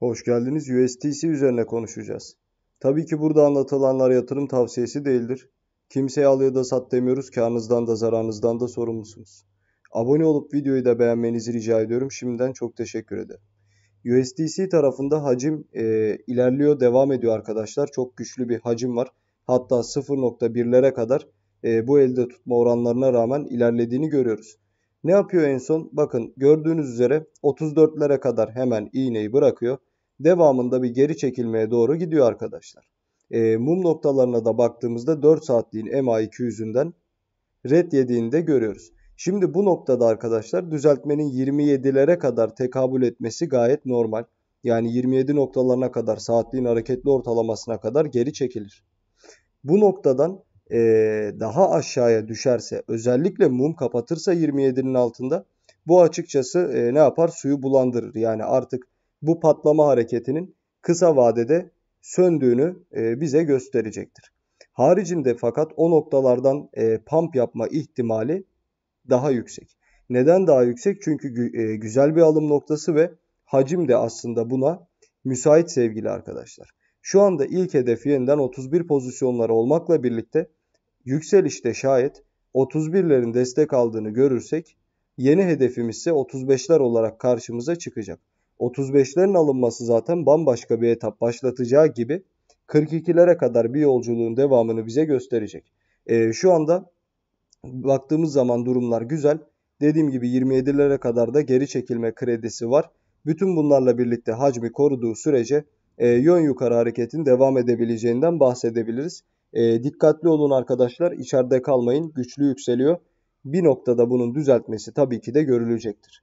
Hoş geldiniz. USDC üzerine konuşacağız. Tabii ki burada anlatılanlar yatırım tavsiyesi değildir. Kimseye al ya da sat demiyoruz. Karnınızdan da zararınızdan da sorumlusunuz. Abone olup videoyu da beğenmenizi rica ediyorum. Şimdiden çok teşekkür ederim. USDC tarafında hacim e, ilerliyor, devam ediyor arkadaşlar. Çok güçlü bir hacim var. Hatta 0.1'lere kadar e, bu elde tutma oranlarına rağmen ilerlediğini görüyoruz. Ne yapıyor en son? Bakın gördüğünüz üzere 34'lere kadar hemen iğneyi bırakıyor devamında bir geri çekilmeye doğru gidiyor arkadaşlar. E, mum noktalarına da baktığımızda 4 saatliğin MA200'ünden red yediğini de görüyoruz. Şimdi bu noktada arkadaşlar düzeltmenin 27'lere kadar tekabül etmesi gayet normal. Yani 27 noktalarına kadar saatliğin hareketli ortalamasına kadar geri çekilir. Bu noktadan e, daha aşağıya düşerse özellikle mum kapatırsa 27'nin altında bu açıkçası e, ne yapar? Suyu bulandırır. Yani artık bu patlama hareketinin kısa vadede söndüğünü e, bize gösterecektir. Haricinde fakat o noktalardan e, pump yapma ihtimali daha yüksek. Neden daha yüksek? Çünkü e, güzel bir alım noktası ve hacim de aslında buna müsait sevgili arkadaşlar. Şu anda ilk hedef yeniden 31 pozisyonları olmakla birlikte yükselişte şayet 31'lerin destek aldığını görürsek yeni hedefimiz ise 35'ler olarak karşımıza çıkacak. 35'lerin alınması zaten bambaşka bir etap başlatacağı gibi 42'lere kadar bir yolculuğun devamını bize gösterecek. E, şu anda baktığımız zaman durumlar güzel. Dediğim gibi 27'lere kadar da geri çekilme kredisi var. Bütün bunlarla birlikte hacmi koruduğu sürece e, yön yukarı hareketin devam edebileceğinden bahsedebiliriz. E, dikkatli olun arkadaşlar içeride kalmayın güçlü yükseliyor. Bir noktada bunun düzeltmesi tabii ki de görülecektir.